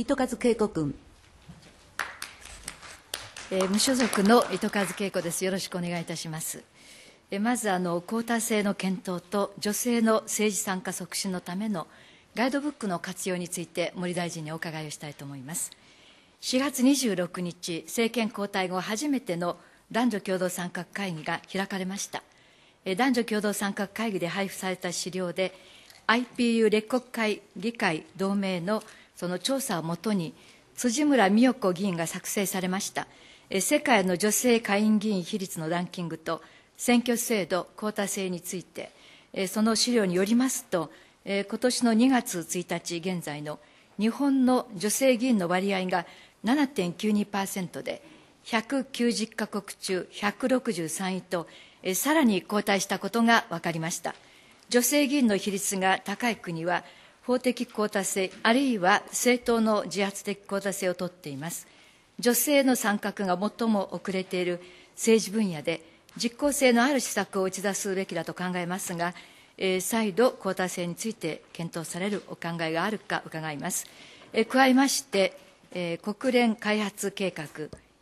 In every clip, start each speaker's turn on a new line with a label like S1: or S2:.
S1: 糸数恵子君。えー、無所属の糸数恵子です。よろしくお願いいたします。えー、まずあのクォーター制の検討と女性の政治参加促進のためのガイドブックの活用について森大臣にお伺いをしたいと思います。4月26日、政権交代後初めての男女共同参画会議が開かれました。男女共同参画会議で配布された資料で、IPU 列国会議会同盟のその調査をもとに辻村美代子議員が作成されました世界の女性下院議員比率のランキングと選挙制度交代制についてその資料によりますと今年の2月1日現在の日本の女性議員の割合が7.92%で190カ国中163位とさらに後退したことが分かりました女性議員の比率が高い国は法的交代性、あるいは政党の自発的交代性を取っています。女性の参画が最も遅れている政治分野で、実効性のある施策を打ち出すべきだと考えますが、えー、再度、交代性について検討されるお考えがあるか伺います。えー、加えまして、えー、国連開発計画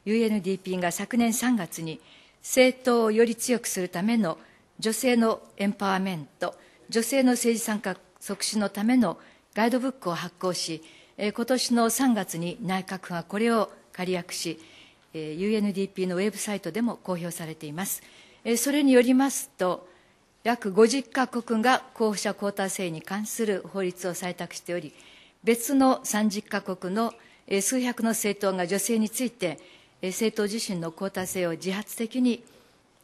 S1: UNDP が昨年3月に政党をより強くするための女性のエンパワーメント、女性の政治参画促進のためのガイドブックを発行し、えー、今年の3月に内閣府がこれを仮約し、えー、UNDP のウェブサイトでも公表されています。えー、それによりますと、約50カ国が候補者交代制に関する法律を採択しており、別の30カ国の数百の政党が女性について、政党自身の交代制を自発的に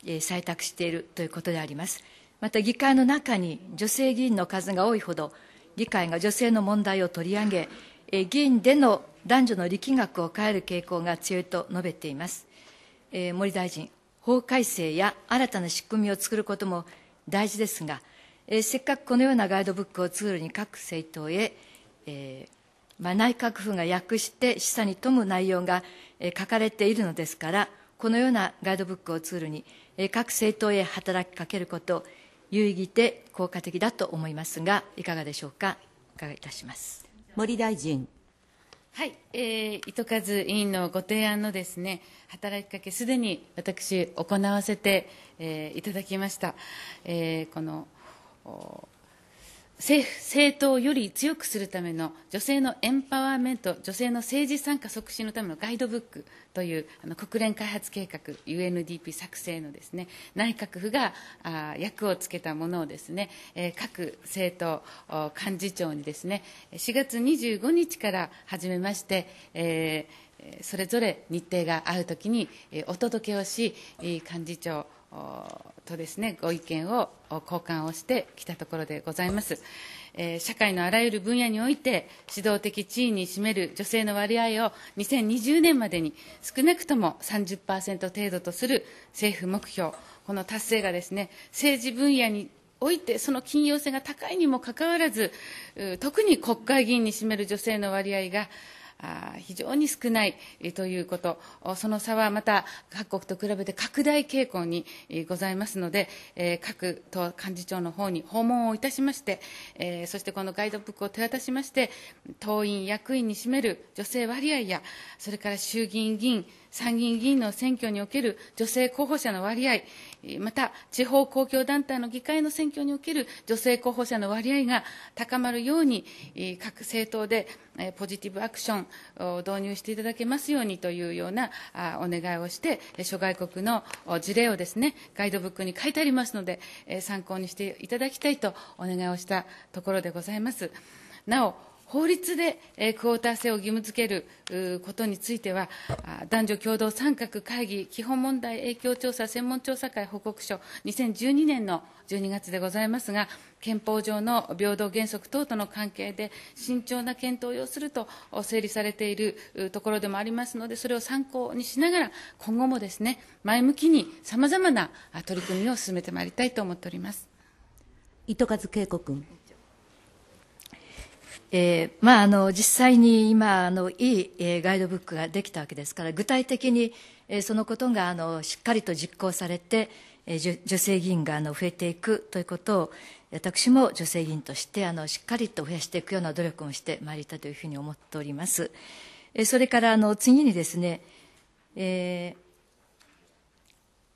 S1: 採択しているということであります。また議会の中に女性議員の数が多いほど議会が女性の問題を取り上げ議員での男女の力学を変える傾向が強いと述べています、えー、森大臣法改正や新たな仕組みを作ることも大事ですが、えー、せっかくこのようなガイドブックをツールに各政党へ、えー、まあ、内閣府が訳して示唆に富む内容が、え書かれているのですからこのようなガイドブックをツールに、え各政党へ働きかけること有意義で効果的だと思いますがいかがでしょうかお伺いいたします森大
S2: 臣はい、えー、糸数委員のご提案のですね働きかけすでに私行わせて、えー、いただきました、えー、この政政党をより強くするための女性のエンパワーメント、女性の政治参加促進のためのガイドブックというあの国連開発計画 UNDP 作成のですね内閣府があ役をつけたものをですね、えー、各政党幹事長にですね4月25日から始めまして、えー、それぞれ日程が合うときに、えー、お届けをし幹事長とですね、ご意見を交換をしてきたところでございます。えー、社会のあらゆる分野において、指導的地位に占める女性の割合を2020年までに少なくとも30%程度とする政府目標、この達成がですね、政治分野において、その緊要性が高いにもかかわらず、特に国会議員に占める女性の割合が、非常に少ないということ、その差はまた各国と比べて拡大傾向にございますので、各党幹事長の方に訪問をいたしまして、そしてこのガイドブックを手渡しまして、党員、役員に占める女性割合や、それから衆議院議員、参議院議員の選挙における女性候補者の割合、また地方公共団体の議会の選挙における女性候補者の割合が高まるように、各政党でポジティブアクションを導入していただけますようにというようなお願いをして、諸外国の事例をですね、ガイドブックに書いてありますので、参考にしていただきたいとお願いをしたところでございます。なお法律で、クオーター制を義務付けることについては、男女共同参画会議基本問題影響調査専門調査会報告書、2012年の12月でございますが、憲法上の平等原則等との関係で、慎重な検討を要すると整理されているところでもありますので、それを参考にしながら、今後もですね、前向きにさまざまな取り組みを進めてまいりたいと思っております。糸数恵子君
S1: えー、まあ、あの実際に今あのいい、えガイドブックができたわけですから具体的に、えー、そのことがあのしっかりと実行されて、えー、女性議員があの増えていくということを私も女性議員としてあのしっかりと増やしていくような努力をしてまいりたいというふうに思っております。えそれからあの次にですね、えー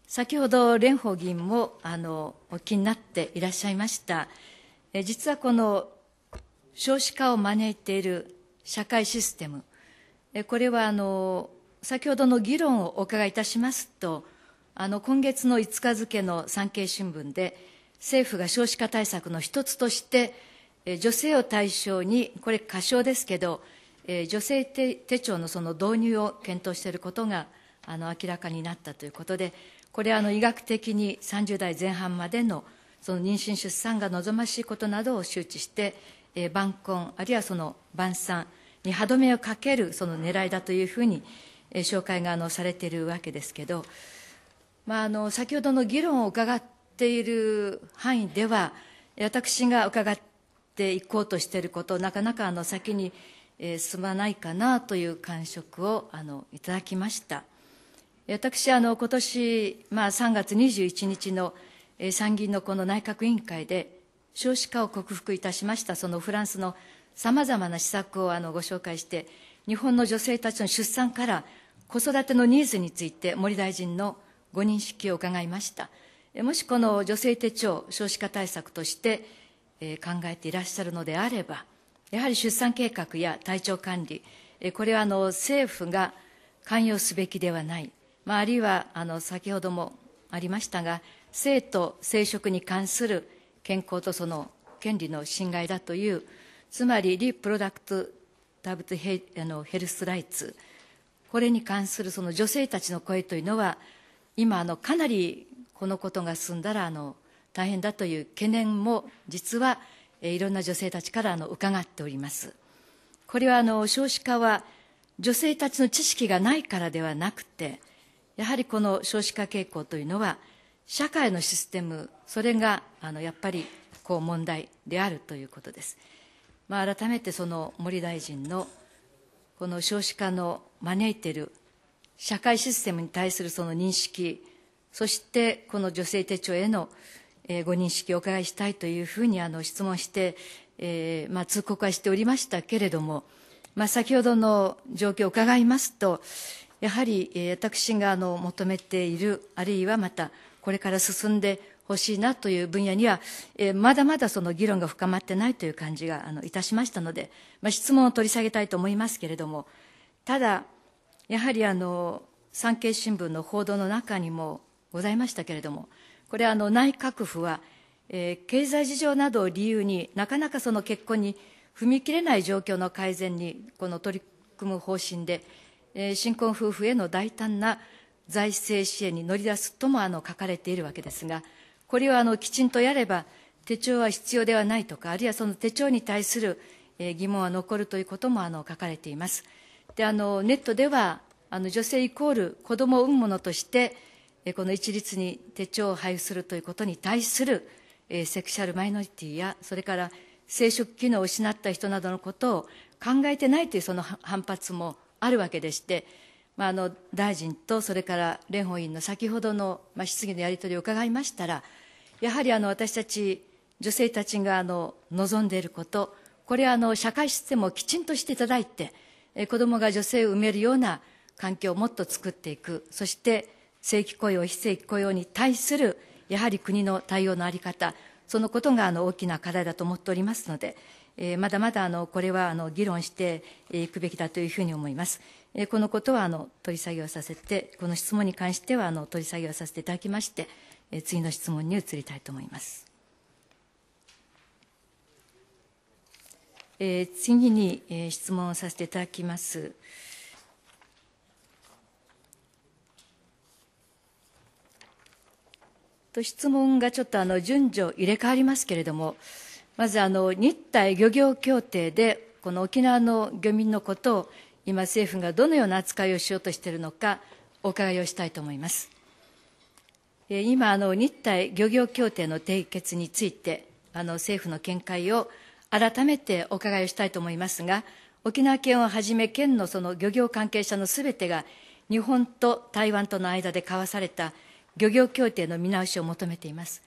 S1: 先ほど蓮舫議員もあのお気になっていらっしゃいました。え実はこの少子化を招いている社会システム、これはあの先ほどの議論をお伺いいたしますと、あの今月の5日付の産経新聞で、政府が少子化対策の一つとして、女性を対象に、これ、過小ですけど、女性手帳のその導入を検討していることがあの明らかになったということで、これはあの医学的に30代前半までのその妊娠・出産が望ましいことなどを周知して、えー、晩婚、あるいはその晩餐に歯止めをかけるその狙いだというふうに、えー、紹介があのされているわけですけど、まあ、あの先ほどの議論を伺っている範囲では、私が伺っていこうとしていること、なかなかあの先に、えー、進まないかなという感触をあのいただきました。私あの今年、まあ、3月21日の、えー、参議院のこの内閣委員会で、少子化を克服いたしましたそのフランスのさまざまな施策をあのご紹介して日本の女性たちの出産から子育てのニーズについて森大臣のご認識を伺いましたもしこの女性手帳少子化対策として、え考えていらっしゃるのであればやはり出産計画や体調管理、えこれはあの政府が関与すべきではない、まあ、あるいはあの先ほどもありましたが性と生殖に関する健康とその権利の侵害だという、つまりリプロダクト・タブトヘあのヘルス・ライツ、これに関するその女性たちの声というのは、今あの、かなりこのことが進んだらあの大変だという懸念も、実は、えいろんな女性たちからあの伺っております。これはあの少子化は女性たちの知識がないからではなくて、やはりこの少子化傾向というのは、社会のシステムそれがあのやっぱりこう問題であるということです、まあ、改めてその森大臣のこの少子化の招いている社会システムに対するその認識そしてこの女性手帳へのご認識をお伺いしたいというふうにあの質問して、えーまあ、通告はしておりましたけれども、まあ、先ほどの状況を伺いますとやはり私があの求めているあるいはまたこれから進んでほしいなという分野には、えー、まだまだその議論が深まってないという感じがあのいたしましたので、まあ、質問を取り下げたいと思いますけれども、ただ、やはりあの産経新聞の報道の中にもございましたけれども、これあの内閣府は、えー、経済事情などを理由になかなかその結婚に踏み切れない状況の改善にこの取り組む方針で、えー、新婚夫婦への大胆な財政支援に乗り出すともあの書かれているわけですが、これをあのきちんとやれば、手帳は必要ではないとか、あるいはその手帳に対する疑問は残るということもあの書かれています。であのネットではあの女性イコール子供を産むものとしてこの一律に手帳を配布するということに対するセクシャルマイノリティやそれから生殖機能を失った人などのことを考えてないというその反発もあるわけでしてまあ、あの大臣とそれから蓮舫委員の先ほどの、まあ、質疑のやり取りを伺いましたら、やはりあの私たち女性たちがあの望んでいること、これはあの社会システムをきちんとしていただいて、え子どもが女性を産めるような環境をもっと作っていく、そして正規雇用、非正規雇用に対するやはり国の対応の在り方、そのことがあの大きな課題だと思っておりますので、えまだまだあのこれはあの議論していくべきだというふうに思います。このことはあの取り下げをさせて、この質問に関してはあの取り下げをさせていただきまして、次の質問に移りたいと思います。えー、次に、えー、質問をさせていただきます。と質問がちょっとあの順序入れ替わりますけれども、まずあの日台漁業協定でこの沖縄の漁民のことを今政府がどのような扱いをしようとしているのかお伺いをしたいと思います今あの日台漁業協定の締結についてあの政府の見解を改めてお伺いをしたいと思いますが沖縄県をはじめ県のその漁業関係者のすべてが日本と台湾との間で交わされた漁業協定の見直しを求めています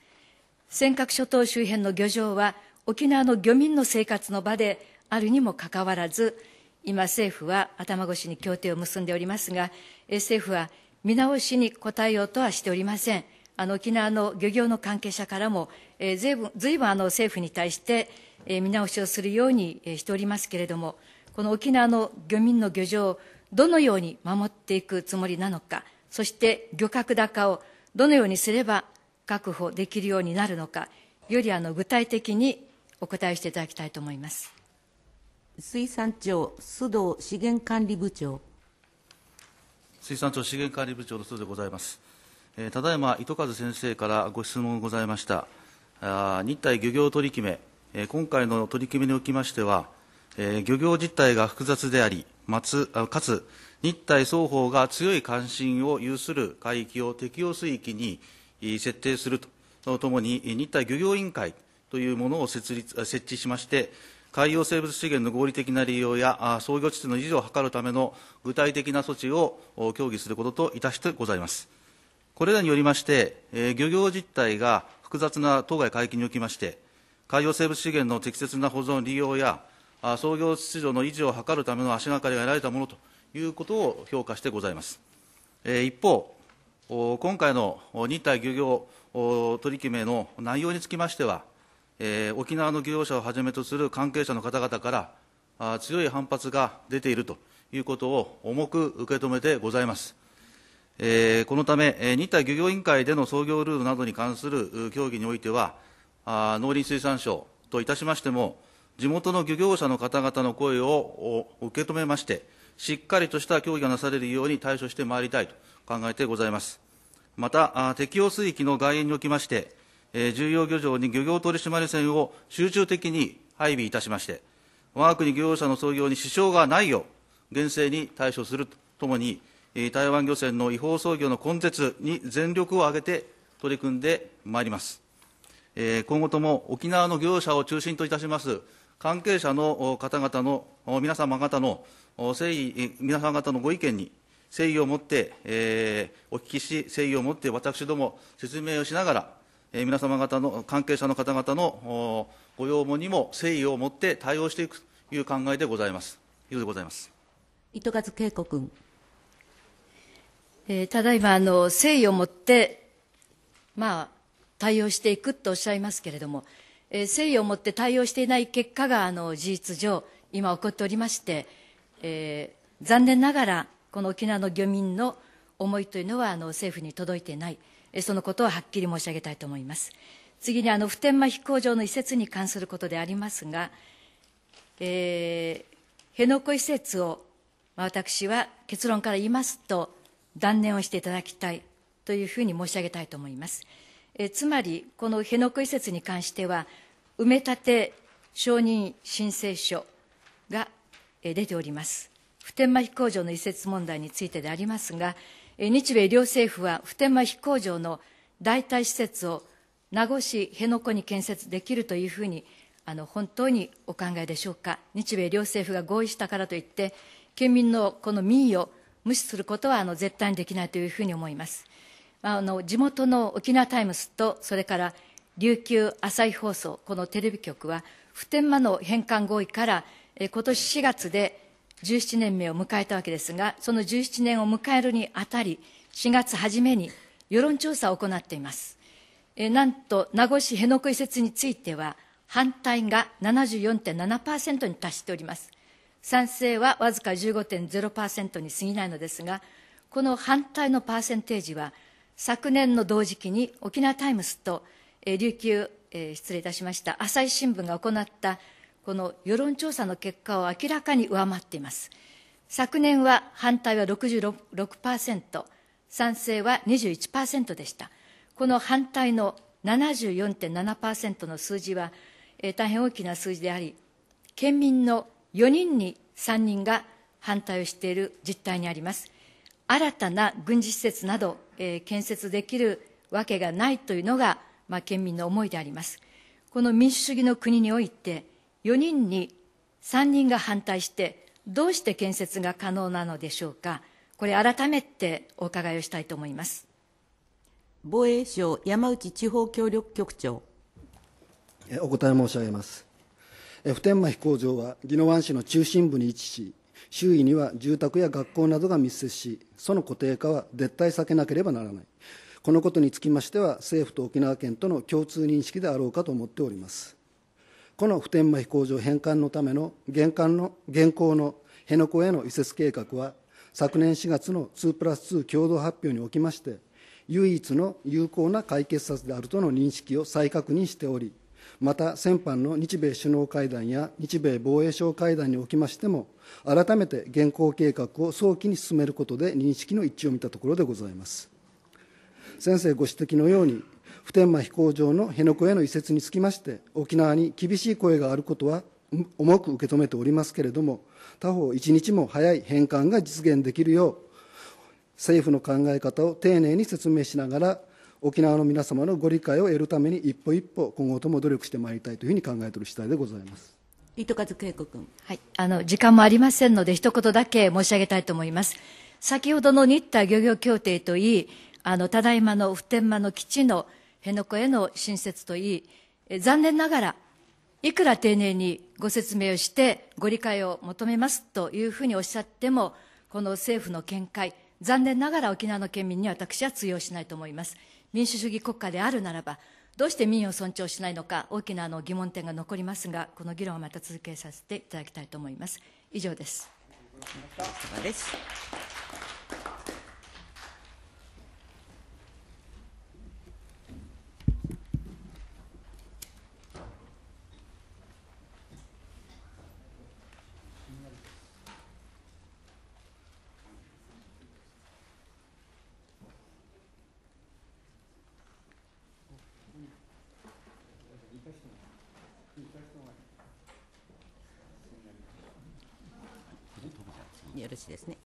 S1: 尖閣諸島周辺の漁場は沖縄の漁民の生活の場であるにもかかわらず今政府は頭越しに協定を結んでおりますが、政府は見直しに応えようとはしておりません。あの沖縄の漁業の関係者からも、えー、ずいぶんずいぶんあの政府に対して、えー、見直しをするように、えー、しておりますけれども、この沖縄の漁民の漁場をどのように守っていくつもりなのか、そして漁獲高をどのようにすれば確保できるようになるのか、よりあの具体的にお答えしていただきたいと思います。水産庁須藤資源
S2: 管理部長
S3: 水産庁資源管理部長の須藤でございます、えー、ただいま糸数先生からご質問ございましたあ日体漁業取り決め、えー、今回の取り決めにおきましては、えー、漁業実態が複雑でありまつかつ日体双方が強い関心を有する海域を適用水域に設定するとともに日体漁業委員会というものを設立設置しまして海洋生物資源の合理的な利用や創業地の維持を図るための具体的な措置を協議することといたしてございます。これらによりまして、漁業実態が複雑な当該海域におきまして、海洋生物資源の適切な保存、利用や、創業秩序の維持を図るための足がかりが得られたものということを評価してございます。一方、今回の日体漁業取り決めの内容につきましては、えー、沖縄の漁業者をはじめとする関係者の方々からあ強い反発が出ているということを重く受け止めてございます。えー、このため、えー、日体漁業委員会での操業ルールなどに関する協議においては、あ農林水産省といたしましても、地元の漁業者の方々の声を受け止めまして、しっかりとした協議がなされるように対処してまいりたいと考えてございます。また、適用水域の外縁におきまして、え重要漁場に漁業取締船を集中的に配備いたしまして、我が国漁業者の操業に支障がないよう、厳正に対処するとともに、台湾漁船の違法操業の根絶に全力を挙げて取り組んでまいります。今後とも沖縄の漁業者を中心といたします関係者の方々の、皆様方の誠意、皆様方のご意見に誠意を持って、えー、お聞きし、誠意を持って私ども説明をしながら、え皆様方の、関係者の方々のご要望にも誠意を持って対応していくという考えでございます。以上でございます。
S1: 糸数恵子君。えー、ただいまあの、誠意を持って、まあ、対応していくとおっしゃいますけれども、えー、誠意を持って対応していない結果があの事実上、今起こっておりまして、えー、残念ながら、この沖縄の漁民の思いというのはあの政府に届いていない。そのことをはっきり申し上げたいと思います。次にあの普天間飛行場の移設に関することでありますが、えー、辺野古移設を、まあ、私は結論から言いますと、断念をしていただきたいというふうに申し上げたいと思います。えつまり、この辺野古移設に関しては、埋め立て承認申請書が出ております。普天間飛行場の移設問題についてでありますが、日米両政府は普天間飛行場の代替施設を名護市辺野古に建設できるというふうにあの本当にお考えでしょうか、日米両政府が合意したからといって、県民のこの民意を無視することはあの絶対にできないというふうに思います。あの地元の沖縄タイムスと、それから琉球朝日放送、このテレビ局は、普天間の返還合意から、え今年4月で17年目を迎えたわけですが、その17年を迎えるにあたり、4月初めに世論調査を行っています。えなんと、名護市辺野古移設については、反対が74.7%に達しております。賛成はわずか15.0%に過ぎないのですが、この反対のパーセンテージは、昨年の同時期に沖縄タイムスと、え琉球、え失礼いたしました、朝日新聞が行ったこの世論調査の結果を明らかに上回っています。昨年は反対は66%、賛成は21%でした。この反対の74.7%の数字は、えー、大変大きな数字であり、県民の4人に3人が反対をしている実態にあります。新たな軍事施設など、えー、建設できるわけがないというのが、まあ、県民の思いであります。この民主主義の国において、4人に3人が反対してどうして建設が可能なのでしょうかこれ改めてお伺いをしたいと思います
S2: 防衛省山内地方協力局長
S4: お答え申し上げます普天間飛行場は宜野湾市の中心部に位置し周囲には住宅や学校などが密接しその固定化は絶対避けなければならないこのことにつきましては政府と沖縄県との共通認識であろうかと思っておりますこの普天間飛行場返還のための現管の現行の辺野古への移設計画は昨年4月の2プラス2共同発表におきまして唯一の有効な解決策であるとの認識を再確認しておりまた先般の日米首脳会談や日米防衛相会談におきましても改めて現行計画を早期に進めることで認識の一致を見たところでございます先生ご指摘のように普天間飛行場の辺野古への移設につきまして沖縄に厳しい声があることは重く受け止めておりますけれども他方一日も早い返還が実現できるよう政府の考え方を丁寧に説明しながら沖縄の皆様のご理解を得るために一歩一歩今後とも努力してまいりたいというふうに考えている次第でございます。
S1: 糸数恵子君、はい、あの時間もありませんので一言だけ申し上げたいと思います先ほどの日田漁業協定といいあのただいまの普天間の基地の辺野古への新設といい、残念ながら、いくら丁寧にご説明をしてご理解を求めますというふうにおっしゃっても、この政府の見解、残念ながら沖縄の県民に私は通用しないと思います。民主主義国家であるならば、どうして民意を尊重しないのか、大きなあの疑問点が残りますが、この議論はまた続けさせていただきたいと思います。以上です。
S3: ですね